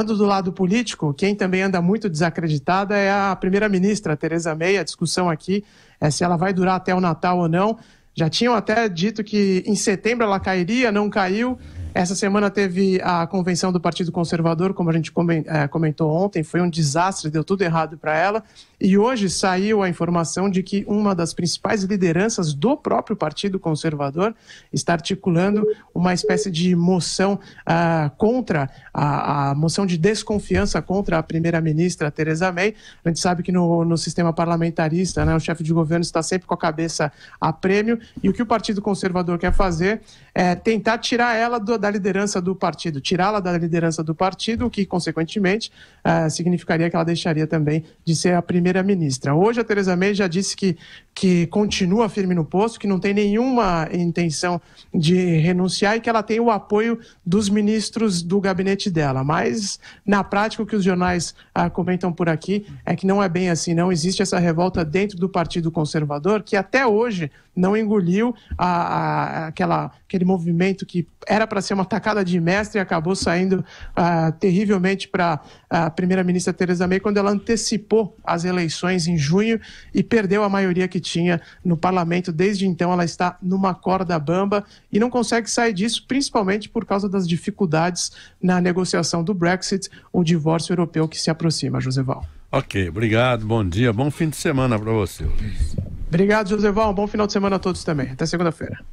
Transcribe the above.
Quando do lado político, quem também anda muito desacreditada é a primeira-ministra, Tereza May. A discussão aqui é se ela vai durar até o Natal ou não. Já tinham até dito que em setembro ela cairia, não caiu. Essa semana teve a convenção do Partido Conservador, como a gente é, comentou ontem, foi um desastre, deu tudo errado para ela. E hoje saiu a informação de que uma das principais lideranças do próprio Partido Conservador está articulando uma espécie de moção uh, contra a, a, moção de desconfiança contra a primeira-ministra Tereza May. A gente sabe que no, no sistema parlamentarista, né, o chefe de governo está sempre com a cabeça a prêmio. E o que o Partido Conservador quer fazer é tentar tirar ela do, da liderança do partido, tirá-la da liderança do partido, o que, consequentemente, uh, significaria que ela deixaria também de ser a primeira-ministra. Hoje, a Tereza May já disse que, que continua firme no posto, que não tem nenhuma intenção de renunciar confiar em que ela tem o apoio dos ministros do gabinete dela. Mas, na prática, o que os jornais ah, comentam por aqui é que não é bem assim. Não existe essa revolta dentro do Partido Conservador, que até hoje não engoliu a, a, aquela, aquele movimento que era para ser uma tacada de mestre e acabou saindo ah, terrivelmente para a primeira-ministra Tereza May quando ela antecipou as eleições em junho e perdeu a maioria que tinha no parlamento. Desde então, ela está numa corda bamba e não consegue sair disso, principalmente por causa das dificuldades na negociação do Brexit, o divórcio europeu que se aproxima, Joseval. Ok, obrigado, bom dia, bom fim de semana para você, Obrigado, Joseval, um bom final de semana a todos também. Até segunda-feira.